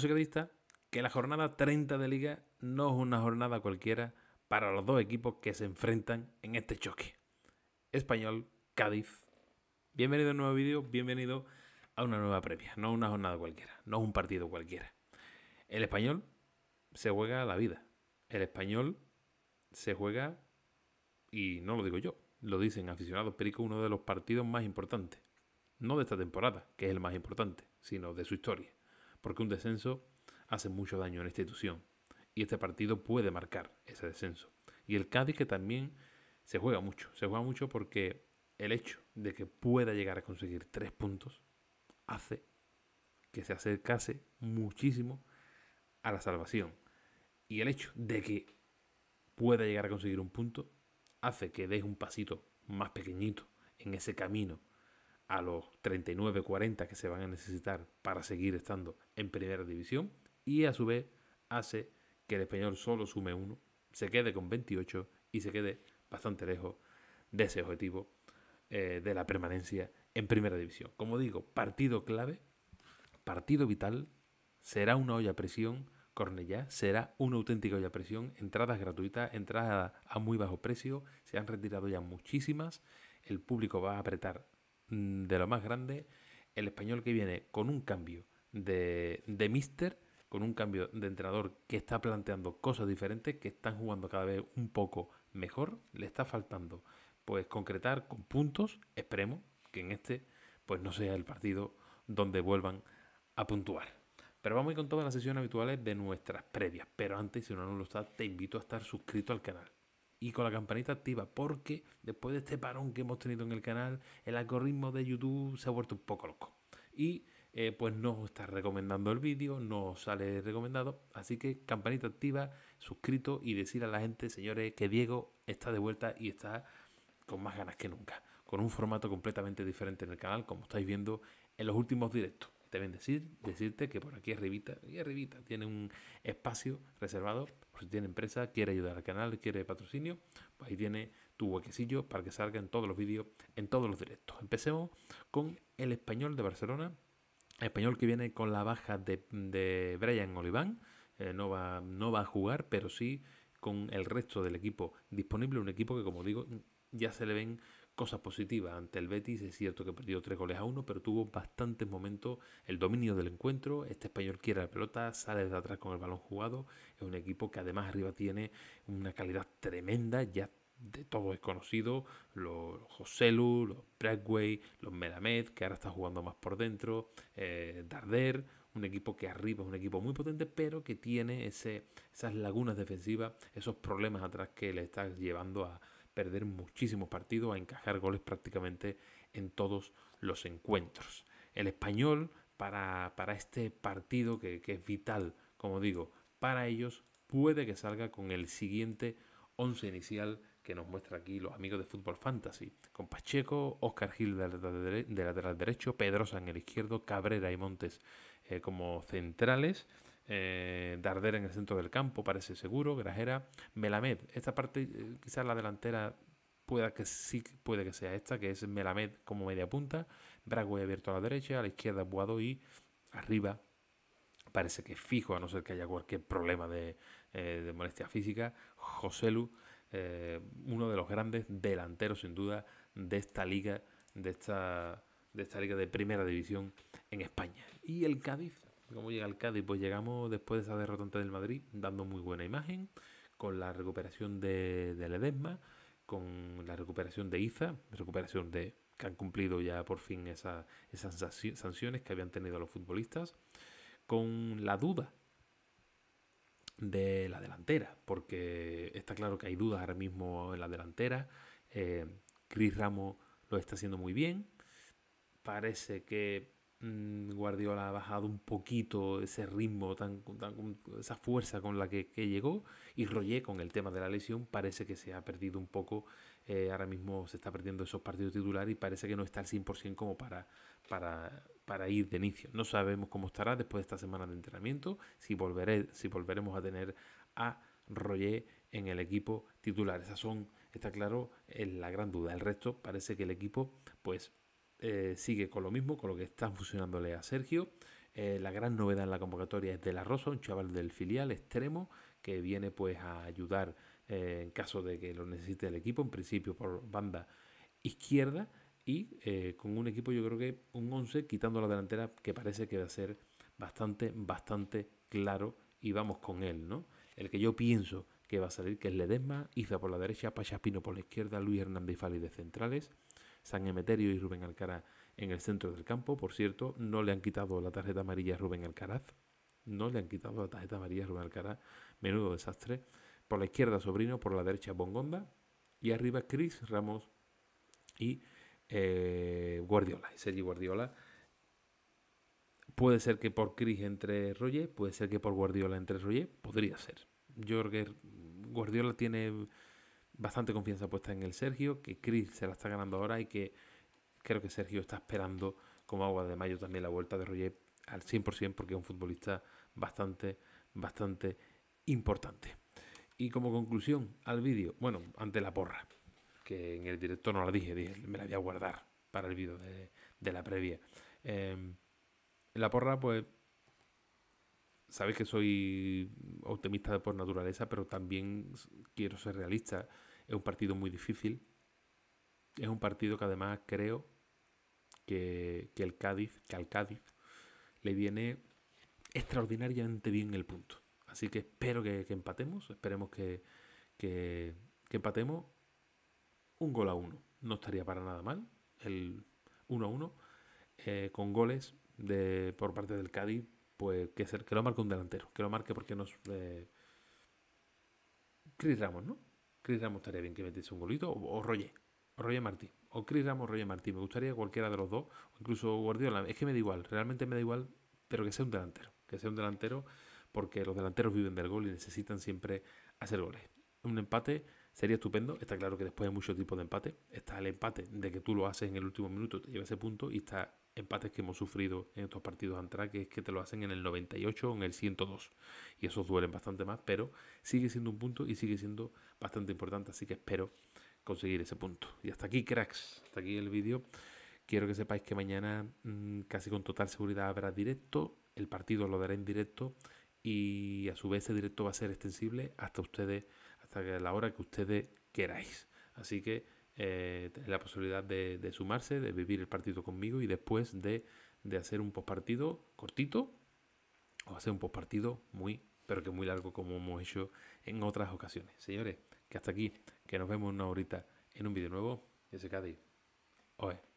sea que la jornada 30 de liga no es una jornada cualquiera para los dos equipos que se enfrentan en este choque. Español, Cádiz. Bienvenido a un nuevo vídeo, bienvenido a una nueva previa. No es una jornada cualquiera, no es un partido cualquiera. El español se juega la vida. El español se juega, y no lo digo yo, lo dicen aficionados Perico, uno de los partidos más importantes. No de esta temporada, que es el más importante, sino de su historia porque un descenso hace mucho daño a la institución y este partido puede marcar ese descenso. Y el Cádiz que también se juega mucho, se juega mucho porque el hecho de que pueda llegar a conseguir tres puntos hace que se acercase muchísimo a la salvación. Y el hecho de que pueda llegar a conseguir un punto hace que deje un pasito más pequeñito en ese camino a los 39-40 que se van a necesitar para seguir estando en primera división y a su vez hace que el español solo sume uno, se quede con 28 y se quede bastante lejos de ese objetivo eh, de la permanencia en primera división. Como digo, partido clave, partido vital, será una olla a presión, Cornellá, será una auténtica olla a presión, entradas gratuitas, entradas a muy bajo precio, se han retirado ya muchísimas, el público va a apretar Mm, de lo más grande el español que viene con un cambio de, de mister, con un cambio de entrenador que está planteando cosas diferentes, que están jugando cada vez un poco mejor, le está faltando pues concretar con puntos, esperemos que en este pues no sea el partido donde vuelvan a puntuar. Pero vamos con todas las sesiones habituales de nuestras previas. Pero antes, si no, no lo está, te invito a estar suscrito al canal y con la campanita activa, porque después de este parón que hemos tenido en el canal, el algoritmo de YouTube se ha vuelto un poco loco. Y eh, pues no está recomendando el vídeo, no sale recomendado. Así que campanita activa, suscrito y decir a la gente, señores, que Diego está de vuelta y está con más ganas que nunca, con un formato completamente diferente en el canal, como estáis viendo en los últimos directos deben decir, decirte que por aquí arribita, y arribita, tiene un espacio reservado, por si tiene empresa, quiere ayudar al canal, quiere patrocinio, pues ahí tiene tu huequecillo para que salgan todos los vídeos, en todos los directos. Empecemos con el español de Barcelona, español que viene con la baja de, de Brian Oliván, eh, no, va, no va a jugar, pero sí con el resto del equipo disponible, un equipo que como digo ya se le ven Cosa positiva, ante el Betis es cierto que perdió tres goles a uno, pero tuvo bastantes momentos el dominio del encuentro. Este español quiere la pelota, sale de atrás con el balón jugado. Es un equipo que además arriba tiene una calidad tremenda, ya de todo es conocido, los Joselu, los Bradway, los Meramed, que ahora está jugando más por dentro, eh, Darder, un equipo que arriba es un equipo muy potente, pero que tiene ese, esas lagunas defensivas, esos problemas atrás que le está llevando a, perder muchísimos partidos a encajar goles prácticamente en todos los encuentros. El español para, este partido que, es vital, como digo, para ellos puede que salga con el siguiente once inicial que nos muestra aquí los amigos de Fútbol Fantasy, con Pacheco, Oscar Gil de lateral, derecho, Pedrosa en el izquierdo, Cabrera y Montes eh, como centrales, eh, Darder en el centro del campo parece seguro, Grajera, Melamed, esta parte eh, quizás la delantera pueda que sí, puede que sea esta, que es Melamed como media punta, Braguay abierto a la derecha, a la izquierda Boado y arriba parece que fijo, a no ser que haya cualquier problema de, eh, de molestia física, Joselu, uno de los grandes delanteros sin duda de esta liga, de esta de esta liga de primera división en España. Y el Cádiz cómo llega el Cádiz? Pues llegamos después de esa derrota del Madrid, dando muy buena imagen, con la recuperación de, de Ledesma, con la recuperación de Iza, recuperación de que han cumplido ya por fin esas sanciones que habían tenido los futbolistas, con la duda de la delantera, porque está claro que hay dudas ahora mismo en la delantera. Eh, Cris Chris Ramos lo está haciendo muy bien. Parece que Mm, Guardiola ha bajado un poquito ese ritmo, tan, tan, esa fuerza con la que, llegó. Y Roger, con el tema de la lesión, parece que se ha perdido un poco. Eh, ahora mismo se está perdiendo esos partidos titulares y parece que no está al 100% como para, para, para ir de inicio. No sabemos cómo estará después de esta semana de entrenamiento, si, volveré, si volveremos a tener a Roger en el equipo titular. Esa son, está claro, es la gran duda. El resto parece que el equipo, pues eh, sigue con lo mismo, con lo que está fusionándole a Sergio. Eh, la gran novedad en la convocatoria es De La Rosa, un chaval del filial extremo que viene pues a ayudar eh, en caso de que lo necesite el equipo, en principio por banda izquierda y con un equipo yo creo que un 11 quitando la delantera que parece que va a ser bastante, bastante claro y vamos con él, ¿no? El que yo pienso que va a salir, que es Ledesma, Iza por la derecha, Pachapino por la izquierda, Luis Hernández Fali de centrales, San Emeterio y Rubén Alcaraz en el centro del campo. Por cierto, no le han quitado la tarjeta amarilla a Rubén Alcaraz. No le han quitado la tarjeta amarilla a Rubén Alcaraz. Menudo desastre. Por la izquierda Sobrino, por la derecha Bongonda. Y arriba Cris, Ramos y eh, Guardiola, Sergi Guardiola. Puede ser que por Cris entre Roger, puede ser que por Guardiola entre Roger, podría ser. Yo Guardiola tiene bastante confianza puesta en el Sergio, que Chris se la está ganando ahora y que creo que Sergio está esperando como agua de mayo también la vuelta de Roger al 100% porque es un futbolista bastante, bastante importante. Y como conclusión al vídeo, bueno, ante la porra, que en el directo no la dije, me la voy a guardar para el vídeo de, la previa. Em, la porra, pues sabes que soy optimista por naturaleza, pero también quiero ser realista. Es un partido muy difícil. Es un partido que además creo que, el Cádiz, que al Cádiz le viene extraordinariamente bien el punto. Así que espero que, empatemos, esperemos que, empatemos un gol a uno. No estaría para nada mal el 1 a 1 eh, con goles de, por parte del Cádiz pues que, ser, que lo marque un delantero, que lo marque porque no eh, Chris Ramos, ¿no? Chris Ramos estaría bien que metiese un golito, o, Roger, o Roger Martí, o Chris Ramos, o Roger Martí, me gustaría cualquiera de los dos, o incluso Guardiola, es que me da igual, realmente me da igual, pero que sea un delantero, que sea un delantero, porque los delanteros viven del gol y necesitan siempre hacer goles. Un empate sería estupendo, está claro que después hay muchos tipos de empate, está el empate de que tú lo haces en el último minuto, te lleva ese punto, y está empates que hemos sufrido en estos partidos antraques que es que te lo hacen en el 98 o en el 102. Y esos duelen bastante más, pero sigue siendo un punto y sigue siendo bastante importante, así que espero conseguir ese punto. Y hasta aquí, cracks, hasta aquí el vídeo. Quiero que sepáis que mañana mm, casi con total seguridad habrá directo, el partido lo daré en directo y a su vez ese directo va a ser extensible hasta ustedes, hasta la hora que ustedes queráis. Así que eh, la posibilidad de, sumarse, de vivir el partido conmigo y después de, hacer un postpartido cortito o hacer un postpartido muy, pero que muy largo como hemos hecho en otras ocasiones. Señores, que hasta aquí, que nos vemos una horita en un vídeo nuevo. Ese Cádiz. Oye.